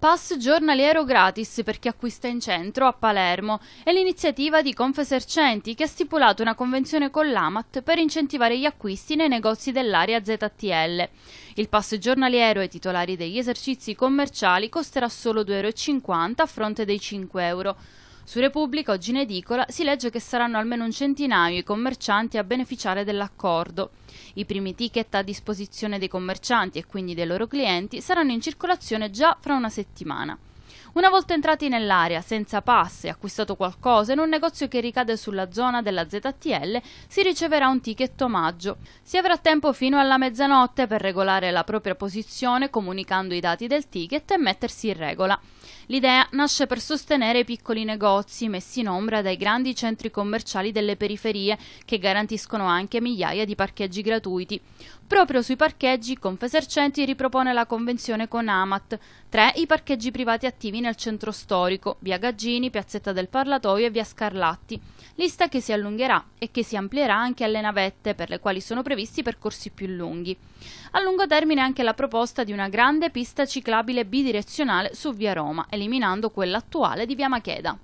Pass giornaliero gratis per chi acquista in centro a Palermo è l'iniziativa di Confesercenti che ha stipulato una convenzione con l'Amat per incentivare gli acquisti nei negozi dell'area ZTL. Il pass giornaliero ai titolari degli esercizi commerciali costerà solo 2,50 euro a fronte dei 5 euro. Su Repubblica, oggi in edicola, si legge che saranno almeno un centinaio i commercianti a beneficiare dell'accordo. I primi ticket a disposizione dei commercianti e quindi dei loro clienti saranno in circolazione già fra una settimana. Una volta entrati nell'area senza pass e acquistato qualcosa in un negozio che ricade sulla zona della ZTL si riceverà un ticket omaggio. Si avrà tempo fino alla mezzanotte per regolare la propria posizione comunicando i dati del ticket e mettersi in regola. L'idea nasce per sostenere i piccoli negozi messi in ombra dai grandi centri commerciali delle periferie che garantiscono anche migliaia di parcheggi gratuiti. Proprio sui parcheggi Confesercenti ripropone la convenzione con Amat, tre i parcheggi privati attivi nel al centro storico, via Gaggini, piazzetta del Parlatoio e via Scarlatti, lista che si allungherà e che si amplierà anche alle navette per le quali sono previsti percorsi più lunghi. A lungo termine anche la proposta di una grande pista ciclabile bidirezionale su via Roma, eliminando quella attuale di via Macheda.